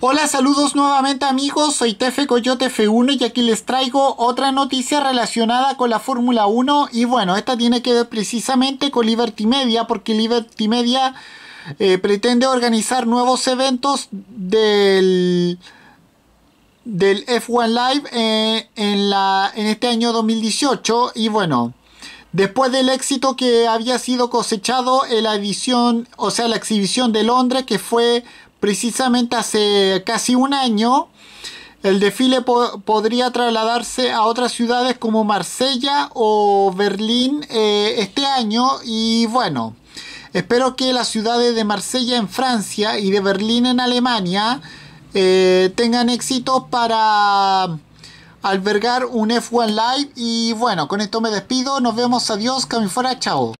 Hola, saludos nuevamente amigos, soy Tefe Coyote F1 y aquí les traigo otra noticia relacionada con la Fórmula 1 y bueno, esta tiene que ver precisamente con Liberty Media porque Liberty Media eh, pretende organizar nuevos eventos del del F1 Live eh, en, la, en este año 2018 y bueno, Después del éxito que había sido cosechado en la edición, o sea, la exhibición de Londres, que fue Precisamente hace casi un año, el desfile podría trasladarse a otras ciudades como Marsella o Berlín eh, este año y bueno, espero que las ciudades de Marsella en Francia y de Berlín en Alemania eh, tengan éxito para albergar un F1 Live y bueno, con esto me despido, nos vemos, adiós, fuera chao.